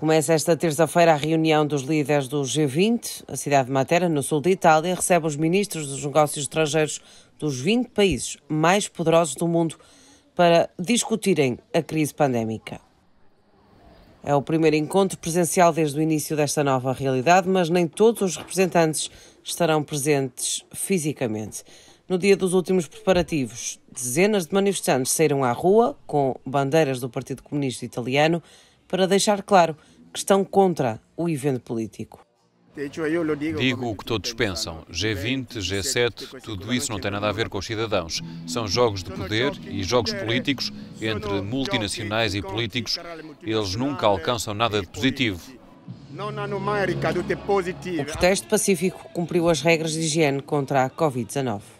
Começa esta terça-feira a reunião dos líderes do G20. A cidade de Matera, no sul de Itália, recebe os ministros dos negócios estrangeiros dos 20 países mais poderosos do mundo para discutirem a crise pandémica. É o primeiro encontro presencial desde o início desta nova realidade, mas nem todos os representantes estarão presentes fisicamente. No dia dos últimos preparativos, dezenas de manifestantes saíram à rua com bandeiras do Partido Comunista Italiano para deixar claro que estão contra o evento político. Digo o que todos pensam. G20, G7, tudo isso não tem nada a ver com os cidadãos. São jogos de poder e jogos políticos entre multinacionais e políticos. Eles nunca alcançam nada de é positivo. O protesto pacífico cumpriu as regras de higiene contra a Covid-19.